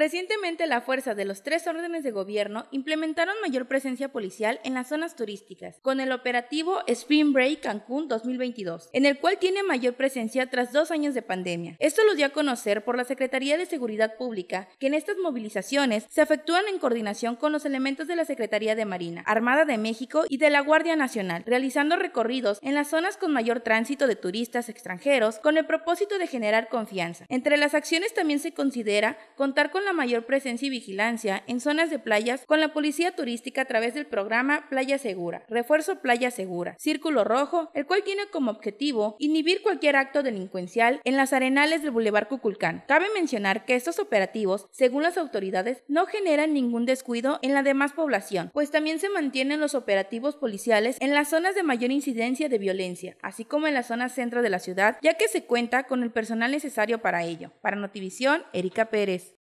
Recientemente, la fuerza de los tres órdenes de gobierno implementaron mayor presencia policial en las zonas turísticas, con el operativo Spring Break Cancún 2022, en el cual tiene mayor presencia tras dos años de pandemia. Esto lo dio a conocer por la Secretaría de Seguridad Pública, que en estas movilizaciones se efectúan en coordinación con los elementos de la Secretaría de Marina, Armada de México y de la Guardia Nacional, realizando recorridos en las zonas con mayor tránsito de turistas extranjeros con el propósito de generar confianza. Entre las acciones también se considera contar con la mayor presencia y vigilancia en zonas de playas con la policía turística a través del programa Playa Segura, refuerzo Playa Segura, Círculo Rojo, el cual tiene como objetivo inhibir cualquier acto delincuencial en las arenales del Boulevard Cuculcán. Cabe mencionar que estos operativos, según las autoridades, no generan ningún descuido en la demás población, pues también se mantienen los operativos policiales en las zonas de mayor incidencia de violencia, así como en la zona centro de la ciudad, ya que se cuenta con el personal necesario para ello. Para Notivisión, Erika Pérez.